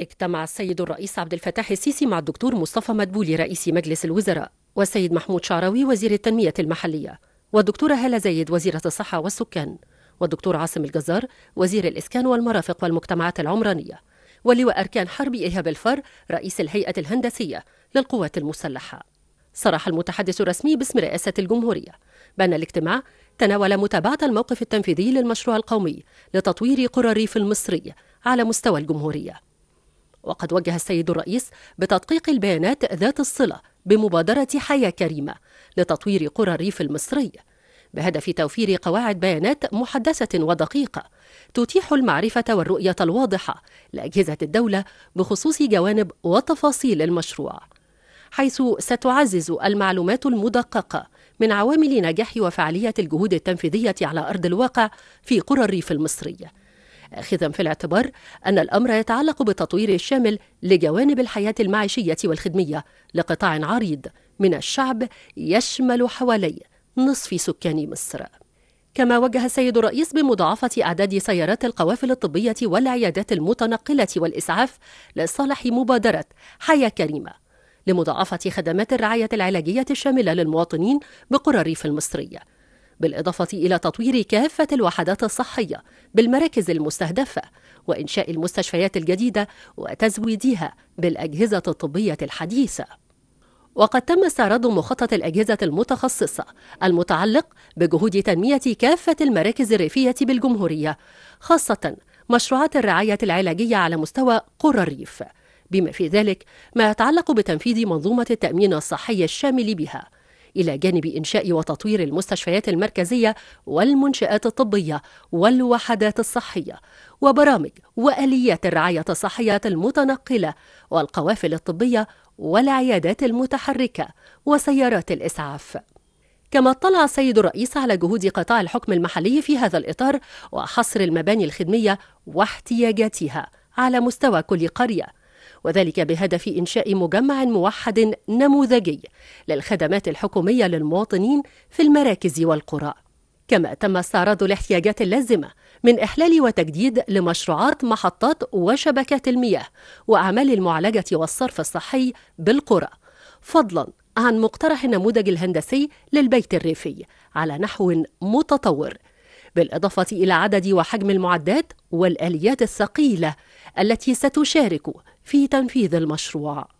اجتمع السيد الرئيس عبد الفتاح السيسي مع الدكتور مصطفى مدبولي رئيس مجلس الوزراء والسيد محمود شعراوي وزير التنمية المحلية والدكتورة هالة زايد وزيرة الصحة والسكان والدكتور عاصم الجزار وزير الإسكان والمرافق والمجتمعات العمرانية ولواء أركان حرب إيهاب الفر رئيس الهيئة الهندسية للقوات المسلحة صرح المتحدث الرسمي باسم رئاسة الجمهورية بأن الاجتماع تناول متابعة الموقف التنفيذي للمشروع القومي لتطوير قرى الريف المصري على مستوى الجمهورية وقد وجه السيد الرئيس بتدقيق البيانات ذات الصلة بمبادرة حياة كريمة لتطوير قرى الريف المصري بهدف توفير قواعد بيانات محدثة ودقيقة تتيح المعرفة والرؤية الواضحة لأجهزة الدولة بخصوص جوانب وتفاصيل المشروع حيث ستعزز المعلومات المدققة من عوامل نجاح وفعالية الجهود التنفيذية على أرض الواقع في قرى الريف المصرية آخذا في الاعتبار أن الأمر يتعلق بالتطوير الشامل لجوانب الحياة المعيشية والخدمية لقطاع عريض من الشعب يشمل حوالي نصف سكان مصر كما وجه السيد الرئيس بمضاعفة أعداد سيارات القوافل الطبية والعيادات المتنقلة والإسعاف لصالح مبادرة حياة كريمة لمضاعفة خدمات الرعاية العلاجية الشاملة للمواطنين بقرى الريف المصرية بالإضافة إلى تطوير كافة الوحدات الصحية بالمراكز المستهدفة وإنشاء المستشفيات الجديدة وتزويدها بالأجهزة الطبية الحديثة وقد تم استعراض مخطط الأجهزة المتخصصة المتعلق بجهود تنمية كافة المراكز الريفية بالجمهورية خاصة مشروعات الرعاية العلاجية على مستوى قرى الريف بما في ذلك ما يتعلق بتنفيذ منظومة التأمين الصحي الشامل بها إلى جانب إنشاء وتطوير المستشفيات المركزية والمنشآت الطبية والوحدات الصحية وبرامج وآليات الرعاية الصحية المتنقلة والقوافل الطبية والعيادات المتحركة وسيارات الإسعاف. كما اطلع السيد الرئيس على جهود قطاع الحكم المحلي في هذا الإطار وحصر المباني الخدمية واحتياجاتها على مستوى كل قرية وذلك بهدف إنشاء مجمع موحد نموذجي للخدمات الحكومية للمواطنين في المراكز والقرى كما تم استعراض الاحتياجات اللازمة من إحلال وتجديد لمشروعات محطات وشبكات المياه وأعمال المعالجة والصرف الصحي بالقرى فضلا عن مقترح النموذج الهندسي للبيت الريفي على نحو متطور بالإضافة إلى عدد وحجم المعدات والآليات الثقيلة التي ستشارك في تنفيذ المشروع